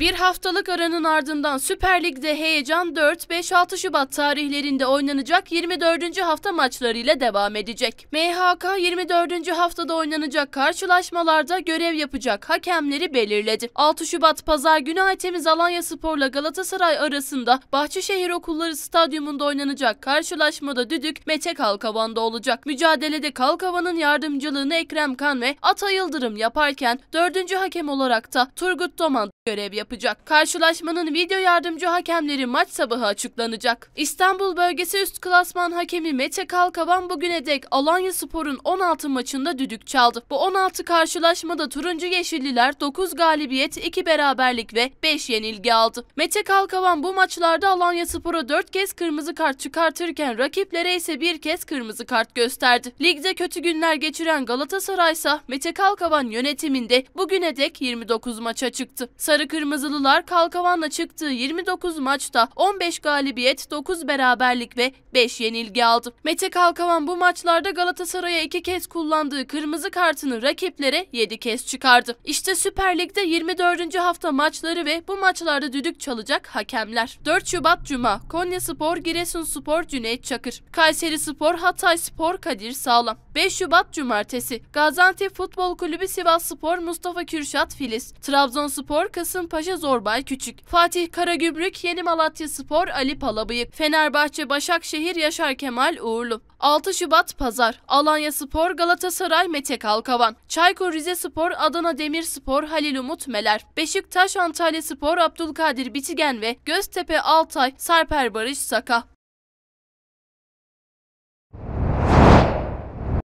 Bir haftalık aranın ardından Süper Lig'de heyecan 4-5-6 Şubat tarihlerinde oynanacak 24. hafta maçlarıyla devam edecek. MHK 24. haftada oynanacak karşılaşmalarda görev yapacak hakemleri belirledi. 6 Şubat Pazar günü Aytemiz Alanya Spor'la Galatasaray arasında Bahçeşehir Okulları Stadyumunda oynanacak karşılaşmada düdük Mete Kalkavan'da olacak. Mücadelede Kalkavan'ın yardımcılığını Ekrem Kan ve Ata Yıldırım yaparken 4. hakem olarak da Turgut Doman görev yapacak yapacak. Karşılaşmanın video yardımcı hakemleri maç sabahı açıklanacak. İstanbul bölgesi üst klasman hakemi Mete Kalkavan bugüne dek Alanya Spor'un 16 maçında düdük çaldı. Bu 16 karşılaşmada turuncu yeşilliler 9 galibiyet, 2 beraberlik ve 5 yenilgi aldı. Mete Kalkavan bu maçlarda Alanya Spor'a 4 kez kırmızı kart çıkartırken rakiplere ise 1 kez kırmızı kart gösterdi. Ligde kötü günler geçiren Galatasaray ise Mete Kalkavan yönetiminde bugüne dek 29 maça çıktı. Sarı kırmızı Elazığlılar Kalkavan'la çıktığı 29 maçta 15 galibiyet, 9 beraberlik ve 5 yenilgi aldı. Mete Kalkavan bu maçlarda Galatasaray'a 2 kez kullandığı kırmızı kartını rakiplere 7 kez çıkardı. İşte Süper Lig'de 24. hafta maçları ve bu maçlarda düdük çalacak hakemler. 4 Şubat Cuma Konya Spor, Giresun Spor, Cüneyt Çakır. Kayseri Spor, Hatay Spor, Kadir Sağlam. 5 Şubat Cumartesi Gaziantep Futbol Kulübü Sivas Spor, Mustafa Kürşat Filiz. Trabzonspor, Kasımpaşa Ajda Zorbay Küçük, Fatih Karagümrük, Yeni Malatya Spor Ali Palabıyık, Fenerbahçe Başakşehir Yaşar Kemal Uğurlu. 6 Şubat Pazar, Alanya Spor Galatasaray Mete Kalkavan, Çaykur Rizespor Adana Demirspor Halil Umut Meler, Beşiktaş Antalya Spor Abdülkadir Bitigen ve Göztepe Altay Sarper Barış Saka.